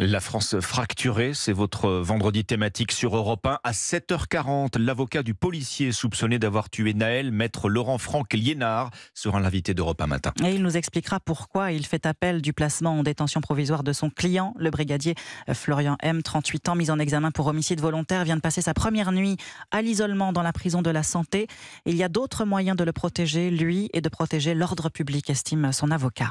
La France fracturée, c'est votre vendredi thématique sur Europe 1. À 7h40, l'avocat du policier soupçonné d'avoir tué Naël, maître Laurent-Franck Liénard, sera l'invité d'Europe 1 matin. Et il nous expliquera pourquoi il fait appel du placement en détention provisoire de son client, le brigadier Florian M, 38 ans, mis en examen pour homicide volontaire, vient de passer sa première nuit à l'isolement dans la prison de la santé. Il y a d'autres moyens de le protéger, lui, et de protéger l'ordre public, estime son avocat.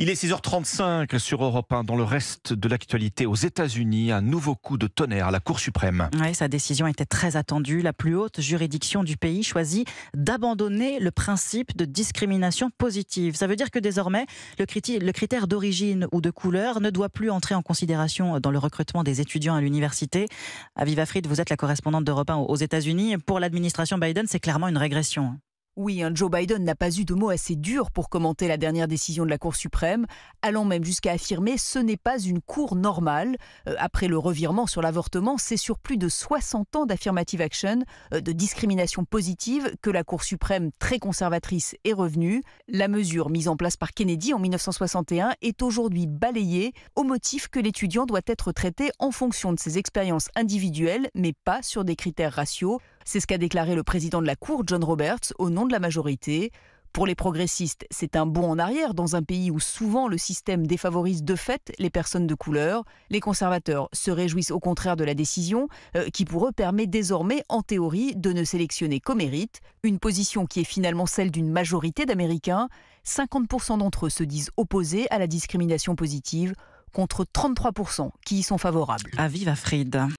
Il est 6h35 sur Europe 1. Dans le reste de l'actualité aux États-Unis, un nouveau coup de tonnerre à la Cour suprême. Oui, sa décision était très attendue. La plus haute juridiction du pays choisit d'abandonner le principe de discrimination positive. Ça veut dire que désormais, le, critère, d'origine ou de couleur ne doit plus entrer en considération dans le recrutement des étudiants à l'université. Aviva Fried, vous êtes la correspondante d'Europe 1 aux États-Unis. Pour l'administration Biden, c'est clairement une régression. Oui, Joe Biden n'a pas eu de mots assez durs pour commenter la dernière décision de la Cour suprême, allant même jusqu'à affirmer ce n'est pas une cour normale. Euh, après le revirement sur l'avortement, c'est sur plus de 60 ans d'affirmative action, euh, de discrimination positive, que la Cour suprême, très conservatrice, est revenue. La mesure mise en place par Kennedy en 1961 est aujourd'hui balayée au motif que l'étudiant doit être traité en fonction de ses expériences individuelles, mais pas sur des critères raciaux. C'est ce qu'a déclaré le président de la Cour, John Roberts, au nom de la majorité. Pour les progressistes, c'est un bond en arrière dans un pays où souvent le système défavorise de fait les personnes de couleur. Les conservateurs se réjouissent au contraire de la décision, euh, qui pour eux permet désormais, en théorie, de ne sélectionner qu'au mérite, une position qui est finalement celle d'une majorité d'Américains. 50% d'entre eux se disent opposés à la discrimination positive, contre 33% qui y sont favorables. À vive